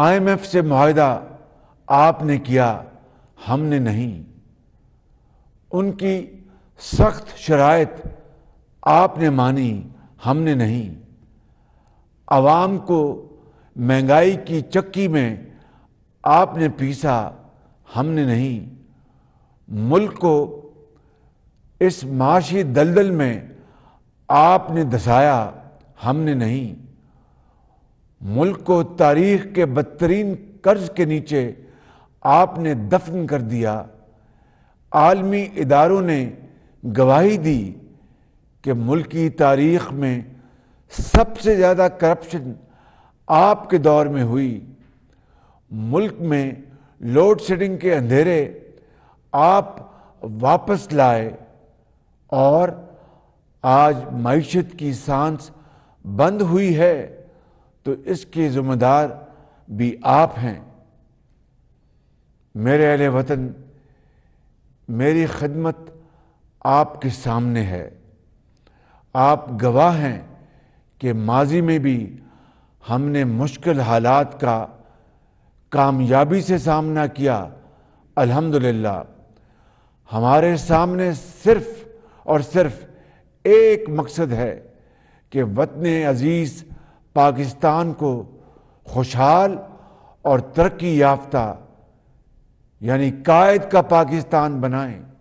IMF से माहिदा आपने किया हमने नहीं उनकी सख्त शरात आपने मानी हमने नहीं आवाम को महंगाई की चक्की में आपने पीसा हमने नहीं मुल्क को इस माशी दलदल में आपने दसाया हमने नहीं मुल्क को तारीख के बदतरीन कर्ज के नीचे आपने दफन कर दिया आलमी इदारों ने गवाही दी कि मुल्क की तारीख में सबसे ज़्यादा करप्शन आपके दौर में हुई मुल्क में लोड शेडिंग के अंधेरे आप वापस लाए और आज मीशत की सांस बंद हुई है तो इसके जिम्मेदार भी आप हैं मेरे अले वतन मेरी खदमत आपके सामने है आप गवाह हैं कि माजी में भी हमने मुश्किल हालात का कामयाबी से सामना किया अल्हम्दुलिल्लाह हमारे सामने सिर्फ और सिर्फ एक मकसद है कि वतन अज़ीज़ पाकिस्तान को खुशहाल और तरक्की याफ्ता यानी कायद का पाकिस्तान बनाएं